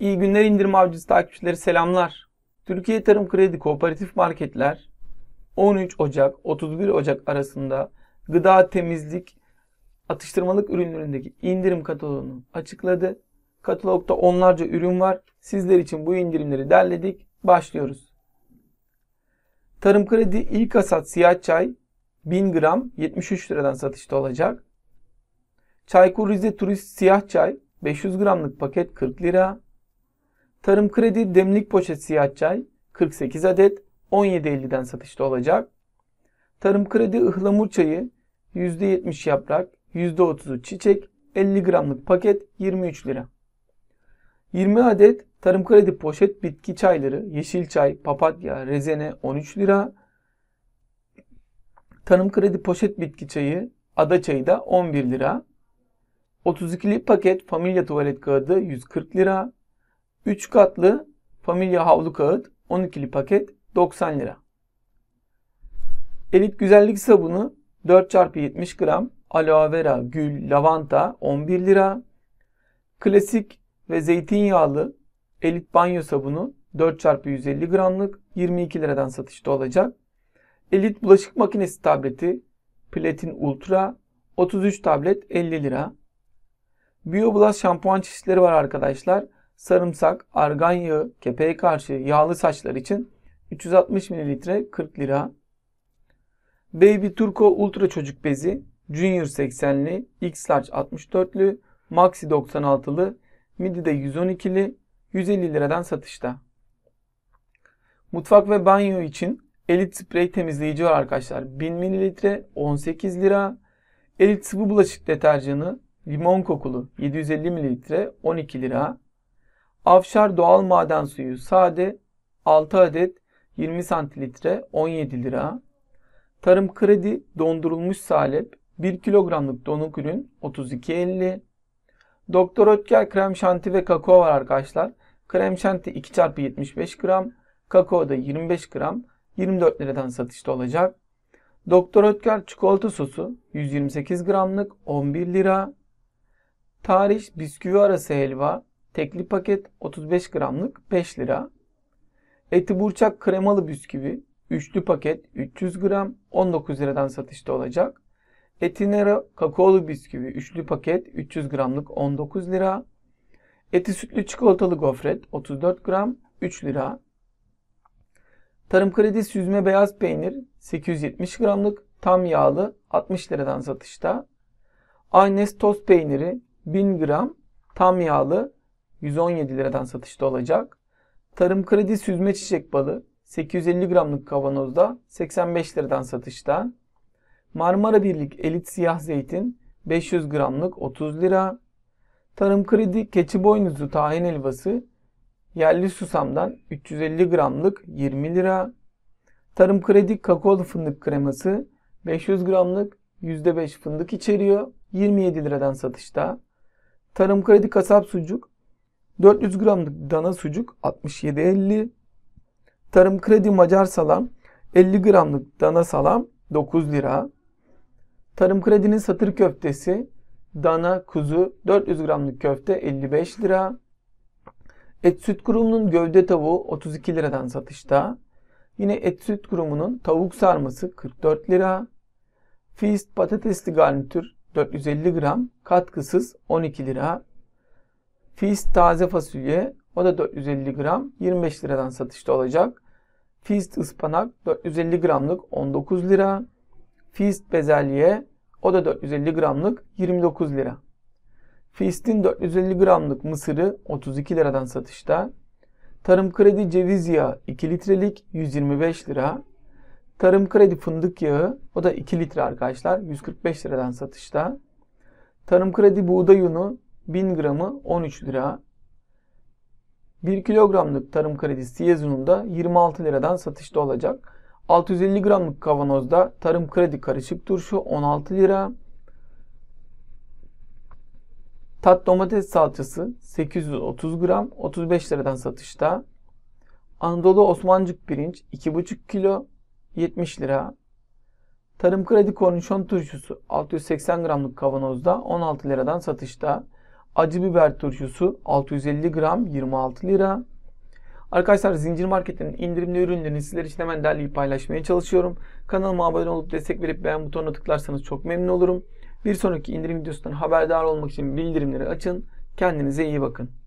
İyi günler indirim avcısı takipçileri selamlar. Türkiye Tarım Kredi Kooperatif Marketler 13 Ocak 31 Ocak arasında gıda temizlik atıştırmalık ürünlerindeki indirim kataloğunu açıkladı. Katalogda onlarca ürün var. Sizler için bu indirimleri derledik. Başlıyoruz. Tarım Kredi ilk hasat siyah çay 1000 gram 73 liradan satışta olacak. Çaykur Rize Turist siyah çay 500 gramlık paket 40 lira. Tarım Kredi demlik poşet siyah çay 48 adet 17.50'den satışta olacak. Tarım Kredi ıhlamur çayı %70 yaprak, %30'u çiçek, 50 gramlık paket 23 lira. 20 adet Tarım Kredi poşet bitki çayları, yeşil çay, papatya, rezene 13 lira. Tarım Kredi poşet bitki çayı, ada çayı da 11 lira. 32'lik paket familya tuvalet kağıdı 140 lira. 3 katlı familya havlu kağıt 12'li paket 90 lira. Elit güzellik sabunu 4x70 gram aloe vera, gül, lavanta 11 lira. Klasik ve zeytinyağlı elit banyo sabunu 4x150 gramlık 22 liradan satışta olacak. Elit bulaşık makinesi tableti Platin Ultra 33 tablet 50 lira. Bioblas şampuan çeşitleri var arkadaşlar sarımsak, argan yağı, kepeğe karşı yağlı saçlar için 360 ml 40 lira. Baby Turko Ultra Çocuk Bezi Junior 80'li, X Large 64'lü, Maxi 96'lı, Midi de 112'li 150 liradan satışta. Mutfak ve banyo için Elite Spray temizleyici var arkadaşlar. 1000 ml 18 lira. Elite sıvı bulaşık deterjanı limon kokulu 750 ml 12 lira. Afşar doğal maden suyu sade 6 adet 20 santilitre 17 lira. Tarım kredi dondurulmuş salep 1 kilogramlık donuk ürün 32.50. Doktor Ötker krem şanti ve kakao var arkadaşlar. Krem şanti 2 çarpı 75 gram. Kakao da 25 gram. 24 liradan satışta olacak. Doktor Ötker çikolata sosu 128 gramlık 11 lira. Tarih bisküvi arası helva Tekli paket 35 gramlık 5 lira. Eti burçak kremalı bisküvi üçlü paket 300 gram 19 liradan satışta olacak. Etinero kakaolu bisküvi üçlü paket 300 gramlık 19 lira. Eti sütlü çikolatalı gofret 34 gram 3 lira. Tarım Kredi süzme beyaz peynir 870 gramlık tam yağlı 60 liradan satışta. Aynes toz peyniri 1000 gram tam yağlı 117 liradan satışta olacak. Tarım kredi süzme çiçek balı 850 gramlık kavanozda 85 liradan satışta. Marmara Birlik elit siyah zeytin 500 gramlık 30 lira. Tarım kredi keçi boynuzu tahin Elvası yerli susamdan 350 gramlık 20 lira. Tarım kredi kakaolu fındık kreması 500 gramlık %5 fındık içeriyor. 27 liradan satışta. Tarım kredi kasap sucuk 400 gramlık dana sucuk 67.50. Tarım kredi Macar salam 50 gramlık dana salam 9 lira. Tarım kredinin satır köftesi dana kuzu 400 gramlık köfte 55 lira. Et süt kurumunun gövde tavuğu 32 liradan satışta. Yine et süt kurumunun tavuk sarması 44 lira. Feast patatesli garnitür 450 gram katkısız 12 lira. Fist taze fasulye o da 450 gram 25 liradan satışta olacak. Fist ıspanak 450 gramlık 19 lira. Fist bezelye o da 450 gramlık 29 lira. Fist'in 450 gramlık mısırı 32 liradan satışta. Tarım kredi ceviz yağı 2 litrelik 125 lira. Tarım kredi fındık yağı o da 2 litre arkadaşlar 145 liradan satışta. Tarım kredi buğday unu 1000 gramı 13 lira. 1 kilogramlık tarım kredisi siyezonunda 26 liradan satışta olacak. 650 gramlık kavanozda tarım kredi karışık turşu 16 lira. Tat domates salçası 830 gram 35 liradan satışta. Anadolu Osmancık pirinç 2,5 kilo 70 lira. Tarım kredi kornişon turşusu 680 gramlık kavanozda 16 liradan satışta. Acı biber turşusu 650 gram 26 lira. Arkadaşlar zincir marketlerin indirimli ürünlerini sizler için hemen derleyip paylaşmaya çalışıyorum. Kanalıma abone olup destek verip beğen butonuna tıklarsanız çok memnun olurum. Bir sonraki indirim videosundan haberdar olmak için bildirimleri açın. Kendinize iyi bakın.